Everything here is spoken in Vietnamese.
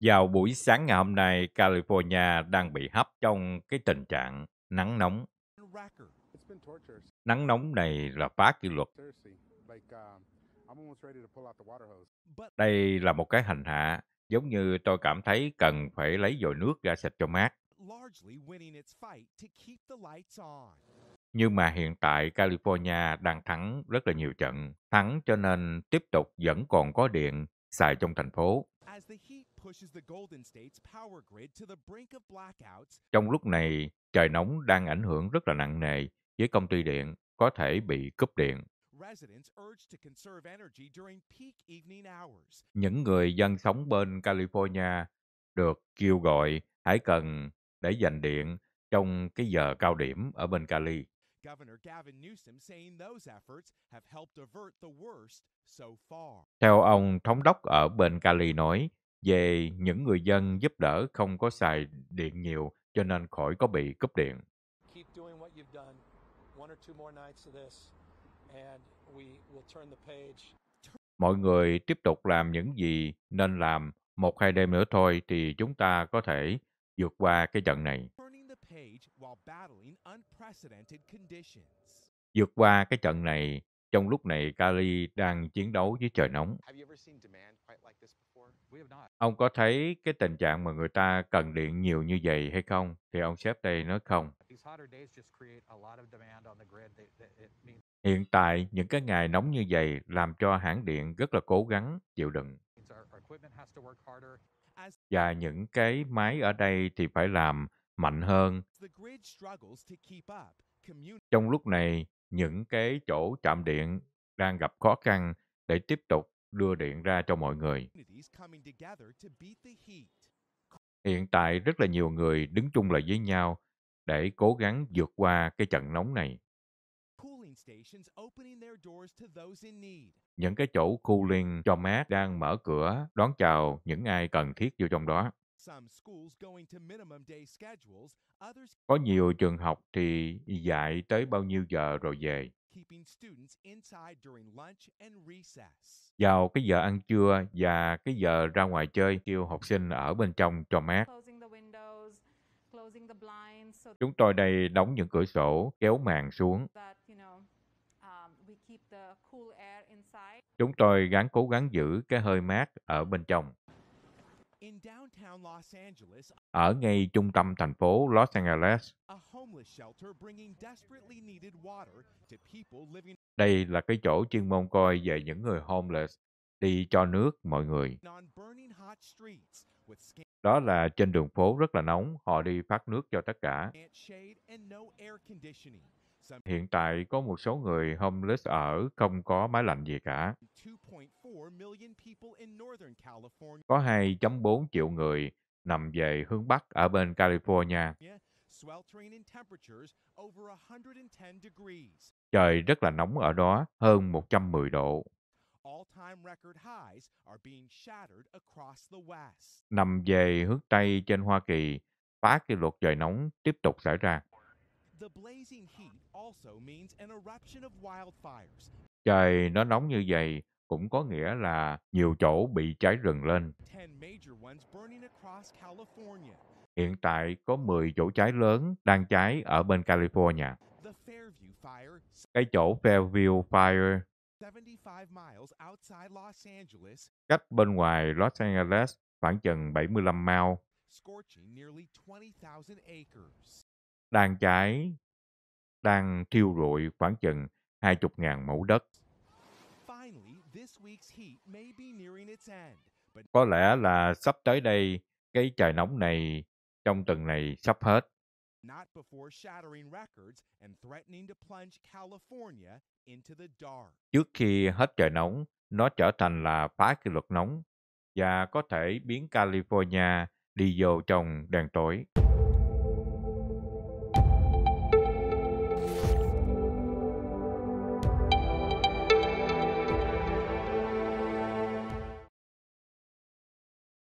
Vào buổi sáng ngày hôm nay, California đang bị hấp trong cái tình trạng nắng nóng. Nắng nóng này là phá kỷ luật. Um, Đây là một cái hành hạ, giống như tôi cảm thấy cần phải lấy dội nước ra sạch cho mát. Nhưng mà hiện tại California đang thắng rất là nhiều trận, thắng cho nên tiếp tục vẫn còn có điện xài trong thành phố. Trong lúc này, trời nóng đang ảnh hưởng rất là nặng nề với công ty điện có thể bị cúp điện. Những người dân sống bên California được kêu gọi hãy cần để dành điện trong cái giờ cao điểm ở bên Cali. Theo ông thống đốc ở bên Cali nói về những người dân giúp đỡ không có xài điện nhiều cho nên khỏi có bị cúp điện. Mọi người tiếp tục làm những gì nên làm một hai đêm nữa thôi thì chúng ta có thể vượt qua cái trận này. Vượt qua cái trận này, trong lúc này Kali đang chiến đấu với trời nóng. Ông có thấy cái tình trạng mà người ta cần điện nhiều như vậy hay không? Thì ông sếp đây nói không. Hiện tại, những cái ngày nóng như vậy làm cho hãng điện rất là cố gắng chịu đựng. Và những cái máy ở đây thì phải làm mạnh hơn trong lúc này những cái chỗ trạm điện đang gặp khó khăn để tiếp tục đưa điện ra cho mọi người hiện tại rất là nhiều người đứng chung lại với nhau để cố gắng vượt qua cái trận nóng này những cái chỗ cooling cho mát đang mở cửa đón chào những ai cần thiết vô trong đó có nhiều trường học thì dạy tới bao nhiêu giờ rồi về. Vào cái giờ ăn trưa và cái giờ ra ngoài chơi kêu học sinh ở bên trong cho mát. Chúng tôi đây đóng những cửa sổ, kéo màn xuống. Um, Chúng tôi gắng cố gắng giữ cái hơi mát ở bên trong ở ngay trung tâm thành phố Los Angeles. Đây là cái chỗ chuyên môn coi về những người homeless đi cho nước mọi người. Đó là trên đường phố rất là nóng, họ đi phát nước cho tất cả. Hiện tại có một số người homeless ở không có máy lạnh gì cả. Có 2.4 triệu người nằm về hướng Bắc ở bên California. Trời rất là nóng ở đó, hơn 110 độ. Nằm về hướng Tây trên Hoa Kỳ, phá kỷ luật trời nóng tiếp tục xảy ra. The blazing heat also means an eruption of wildfires. Trời nó nóng như vậy cũng có nghĩa là nhiều chỗ bị cháy rừng lên. Hiện tại có 10 chỗ cháy lớn đang cháy ở bên California. Cái chỗ Fairview Fire cách bên ngoài Los Angeles khoảng chừng 75 mile đang cháy, đang thiêu rụi khoảng chừng 20.000 mẫu đất. Có lẽ là sắp tới đây, cái trời nóng này trong tuần này sắp hết. Trước khi hết trời nóng, nó trở thành là phá kỷ luật nóng và có thể biến California đi vô trong đèn tối.